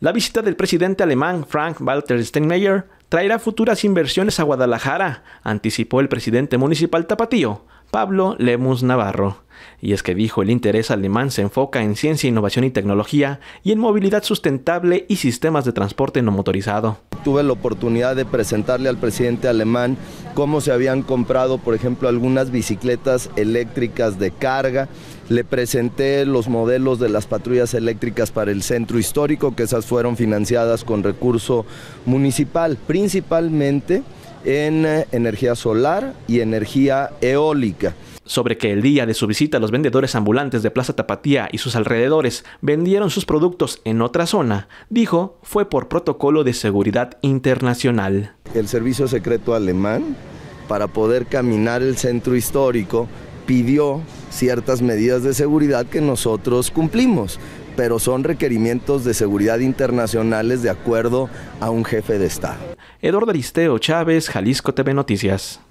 La visita del presidente alemán Frank-Walter Steinmeier traerá futuras inversiones a Guadalajara, anticipó el presidente municipal tapatío, Pablo Lemus Navarro. Y es que dijo el interés alemán se enfoca en ciencia, innovación y tecnología y en movilidad sustentable y sistemas de transporte no motorizado. Tuve la oportunidad de presentarle al presidente alemán cómo se habían comprado, por ejemplo, algunas bicicletas eléctricas de carga. Le presenté los modelos de las patrullas eléctricas para el centro histórico, que esas fueron financiadas con recurso municipal, principalmente en eh, energía solar y energía eólica sobre que el día de su visita los vendedores ambulantes de Plaza Tapatía y sus alrededores vendieron sus productos en otra zona, dijo fue por protocolo de seguridad internacional. El servicio secreto alemán para poder caminar el centro histórico, pidió ciertas medidas de seguridad que nosotros cumplimos, pero son requerimientos de seguridad internacionales de acuerdo a un jefe de Estado. Eduardo Aristeo Chávez, Jalisco TV Noticias.